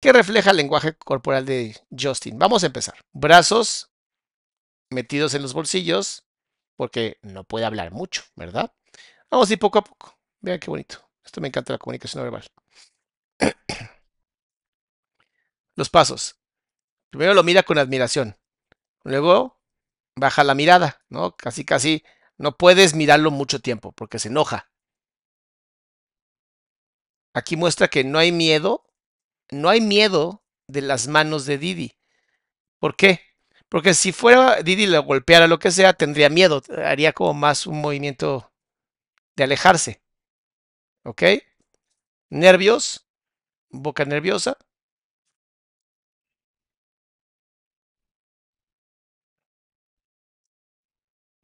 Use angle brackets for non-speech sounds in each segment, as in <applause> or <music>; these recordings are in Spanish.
que refleja el lenguaje corporal de Justin. Vamos a empezar. Brazos metidos en los bolsillos, porque no puede hablar mucho, ¿verdad? Vamos a ir poco a poco. Vean qué bonito. Esto me encanta la comunicación verbal. <clears throat> Los pasos. Primero lo mira con admiración. Luego baja la mirada, ¿no? Casi, casi no puedes mirarlo mucho tiempo porque se enoja. Aquí muestra que no hay miedo no hay miedo de las manos de Didi. ¿Por qué? Porque si fuera Didi la golpeara, lo que sea, tendría miedo, haría como más un movimiento de alejarse. ¿Ok? Nervios, boca nerviosa.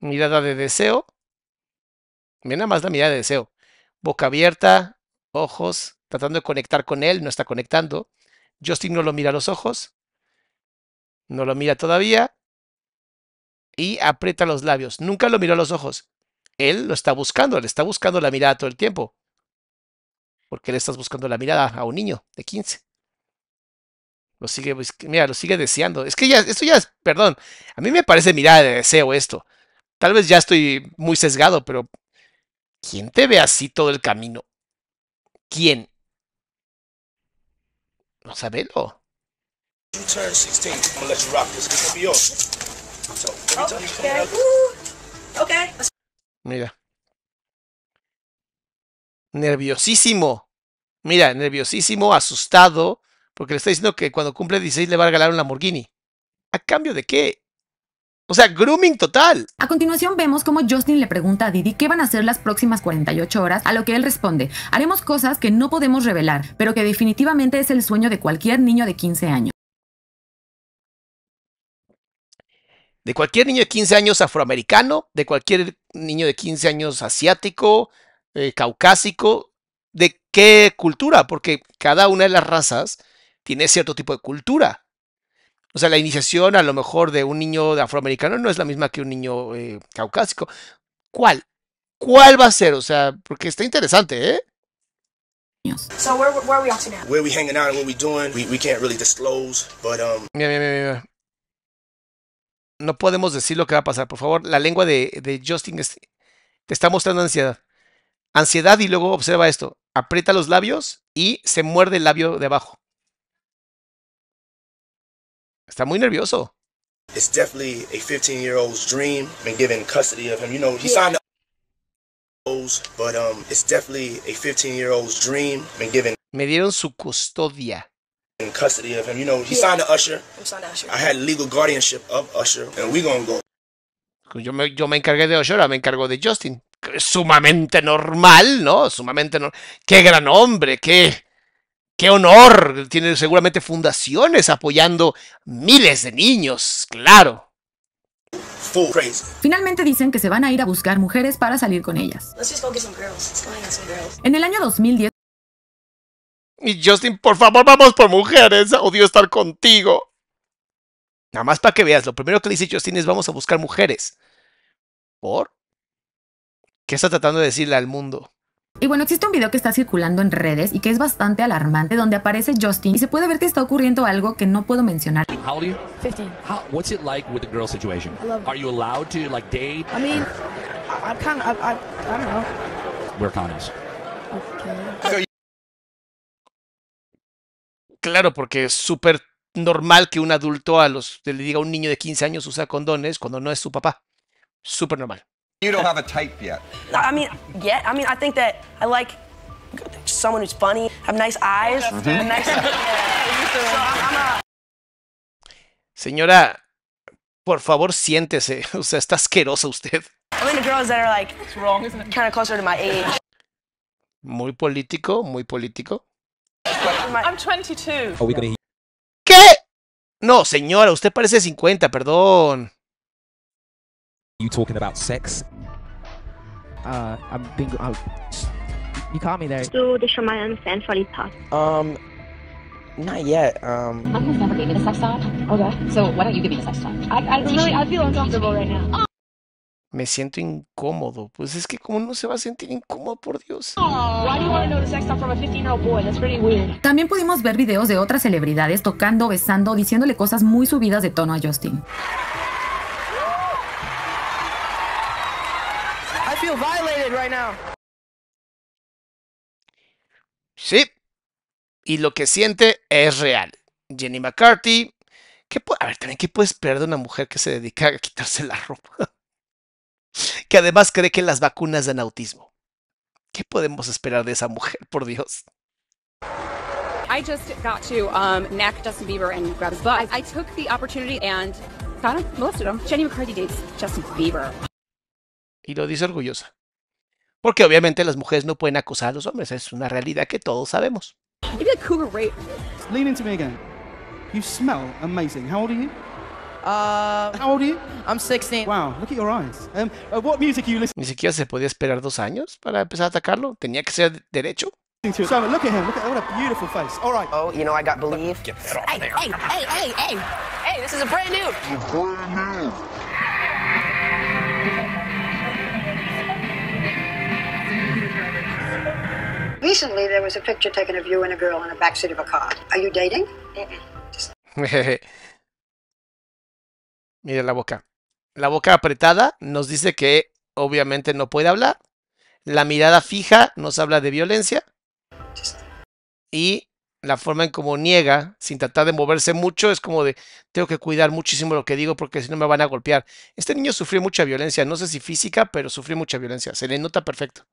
Mirada de deseo. Mira más la mirada de deseo. Boca abierta, ojos, tratando de conectar con él, no está conectando. Justin no lo mira a los ojos, no lo mira todavía y aprieta los labios. Nunca lo miró a los ojos. Él lo está buscando, le está buscando la mirada todo el tiempo. Porque le estás buscando la mirada a un niño de 15. Lo sigue, mira, lo sigue deseando. Es que ya, esto ya es, perdón, a mí me parece mirada de deseo esto. Tal vez ya estoy muy sesgado, pero ¿quién te ve así todo el camino? ¿Quién? No sabelo. Mira. Nerviosísimo. Mira, nerviosísimo, asustado, porque le está diciendo que cuando cumple 16 le va a regalar un Lamborghini. ¿A cambio de qué? O sea, grooming total. A continuación vemos cómo Justin le pregunta a Didi qué van a hacer las próximas 48 horas, a lo que él responde, haremos cosas que no podemos revelar, pero que definitivamente es el sueño de cualquier niño de 15 años. De cualquier niño de 15 años afroamericano, de cualquier niño de 15 años asiático, eh, caucásico, de qué cultura, porque cada una de las razas tiene cierto tipo de cultura. O sea, la iniciación a lo mejor de un niño afroamericano no es la misma que un niño eh, caucásico. ¿Cuál? ¿Cuál va a ser? O sea, porque está interesante, ¿eh? No podemos decir lo que va a pasar, por favor. La lengua de, Justin te está mostrando ansiedad. Ansiedad y luego observa esto. Aprieta los labios y se muerde el labio de abajo está muy nervioso. It's definitely a 15 year old's dream. Been given custody of him. You know, he signed up. But um, it's definitely a 15 year old's dream. Been given. Me dieron su custodia. In custody of him. You know, he signed to Usher. signed Usher. I had legal guardianship of Usher, and we gonna go. Pues yo me, yo me encargué de Usher, ahora me encargo de Justin. Sumamente normal, ¿no? Sumamente normal. Qué gran hombre, qué Qué honor, tiene seguramente fundaciones apoyando miles de niños, claro. Finalmente dicen que se van a ir a buscar mujeres para salir con ellas. En el año 2010... Y Justin, por favor, vamos por mujeres. Odio estar contigo. Nada más para que veas, lo primero que le dice Justin es vamos a buscar mujeres. ¿Por? ¿Qué está tratando de decirle al mundo? Y bueno, existe un video que está circulando en redes y que es bastante alarmante donde aparece Justin y se puede ver que está ocurriendo algo que no puedo mencionar. Claro, porque es súper normal que un adulto a los le diga a un niño de 15 años usa condones cuando no es su papá. Súper normal. You don't have a type yet. I mean, yeah. I mean, I think that I like someone who's funny, have nice eyes, mm nice. <laughs> Señora, por favor, siéntese. <laughs> O sea, está asquerosa usted. I'm the girls that are like kind of closer to my age. Muy político, muy político. I'm 22. ¿Qué? No, señora, usted parece 50, perdón. You talking about sex? Uh, I'm being. I'm, you caught me there. Do the Shamanian fan for the Um, not yet. Um. I've never gave me the sex talk. Okay. So why don't you give me the sex talk? I, I, really, I feel uncomfortable right now. Me siento incómodo. Pues es que como no se va a sentir incómodo, por Dios. También pudimos ver videos de otras celebridades tocando, besando, diciéndole cosas muy subidas de tono a Justin. I feel violated right now. Sí. Y lo que siente es real. Jenny McCarthy. ¿qué a ver, también, ¿qué puedes esperar de una mujer que se dedica a quitarse la ropa? <laughs> que además cree que las vacunas dan autismo. ¿Qué podemos esperar de esa mujer, por Dios? I just got to um, Justin Bieber and grab his butt. I, I took the opportunity and got him, molested him. Jenny McCarthy dates Justin Bieber. Y lo dice orgullosa. Porque obviamente las mujeres no pueden acusar a los hombres, es una realidad que todos sabemos. Lean into me again. You smell amazing. How old are you? Uh, How old are you? I'm 16. Wow, look at your eyes. Um, uh, what music are you listening? Ni siquiera se podía esperar dos años para empezar a atacarlo. Tenía que ser derecho. Simon, look at him. Look at what a beautiful face. All right. Oh, you know I got believe. hey, Hey, hey, hey, hey, hey! This is a brand new. Brand new. Are you dating? <laughs> Mira la boca. La boca apretada nos dice que obviamente no puede hablar. La mirada fija nos habla de violencia. Y la forma en cómo niega, sin tratar de moverse mucho, es como de, tengo que cuidar muchísimo lo que digo porque si no me van a golpear. Este niño sufrió mucha violencia, no sé si física, pero sufrió mucha violencia. Se le nota perfecto.